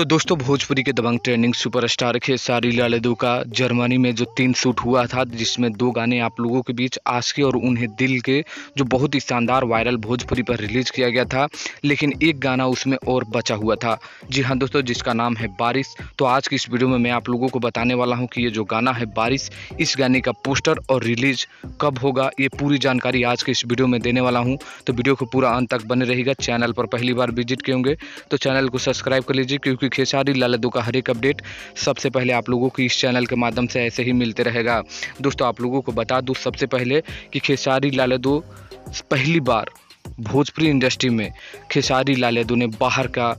तो दोस्तों भोजपुरी के दबंग ट्रेंडिंग सुपरस्टार खेसारी लालेदू का जर्मनी में जो तीन शूट हुआ था जिसमें दो गाने आप लोगों के बीच आशके और उन्हें दिल के जो बहुत ही शानदार वायरल भोजपुरी पर रिलीज किया गया था लेकिन एक गाना उसमें और बचा हुआ था जी हाँ दोस्तों जिसका नाम है बारिश तो आज की इस वीडियो में मैं आप लोगों को बताने वाला हूँ कि ये जो गाना है बारिश इस गाने का पोस्टर और रिलीज कब होगा ये पूरी जानकारी आज के इस वीडियो में देने वाला हूँ तो वीडियो को पूरा अंत तक बने रहेगा चैनल पर पहली बार विजिट किए होंगे तो चैनल को सब्सक्राइब कर लीजिए क्योंकि खेसारी लाल का हर एक अपडेट सबसे पहले आप लोगों को इस चैनल के माध्यम से ऐसे ही मिलते रहेगा दोस्तों आप लोगों को बता दूँ सबसे पहले कि खेसारी लाल पहली बार भोजपुरी इंडस्ट्री में खेसारी लाल ने बाहर का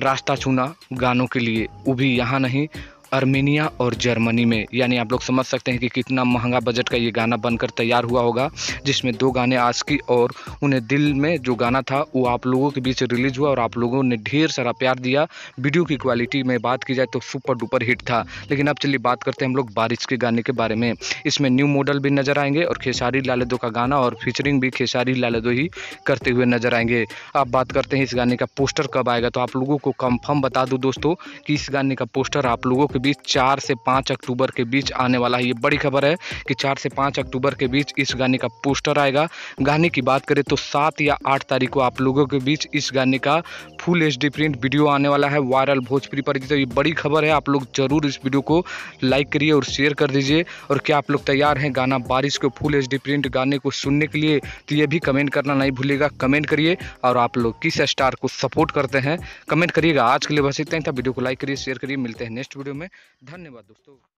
रास्ता चुना गानों के लिए वो भी यहाँ नहीं अर्मेनिया और जर्मनी में यानी आप लोग समझ सकते हैं कि कितना महंगा बजट का ये गाना बनकर तैयार हुआ होगा जिसमें दो गाने आज की और उन्हें दिल में जो गाना था वो आप लोगों के बीच रिलीज हुआ और आप लोगों ने ढेर सारा प्यार दिया वीडियो की क्वालिटी में बात की जाए तो सुपर डुपर हिट था लेकिन अब चलिए बात करते हैं हम लोग बारिश के गाने के बारे में इसमें न्यू मॉडल भी नज़र आएंगे और खेसारी दो का गाना और फीचरिंग भी खेसारी दो ही करते हुए नज़र आएंगे आप बात करते हैं इस गाने का पोस्टर कब आएगा तो आप लोगों को कंफर्म बता दूँ दोस्तों कि इस गाने का पोस्टर आप लोगों के बीच चार से पाँच अक्टूबर के बीच आने वाला है ये बड़ी खबर है कि चार से पाँच अक्टूबर के बीच इस गाने का पोस्टर आएगा गाने की बात करें तो सात या आठ तारीख को आप लोगों के बीच इस गाने का फुल एच प्रिंट वीडियो आने वाला है वायरल भोजपुरी पर तो ये बड़ी खबर है आप लोग ज़रूर इस वीडियो को लाइक करिए और शेयर कर दीजिए और क्या आप लोग तैयार हैं गाना बारिश को फुल एच प्रिंट गाने को सुनने के लिए तो ये भी कमेंट करना नहीं भूलिएगा कमेंट करिए और आप लोग किस स्टार को सपोर्ट करते हैं कमेंट करिएगा आज के लिए बस इतना ही था वीडियो को लाइक करिए शेयर करिए मिलते हैं नेक्स्ट वीडियो में धन्यवाद दोस्तों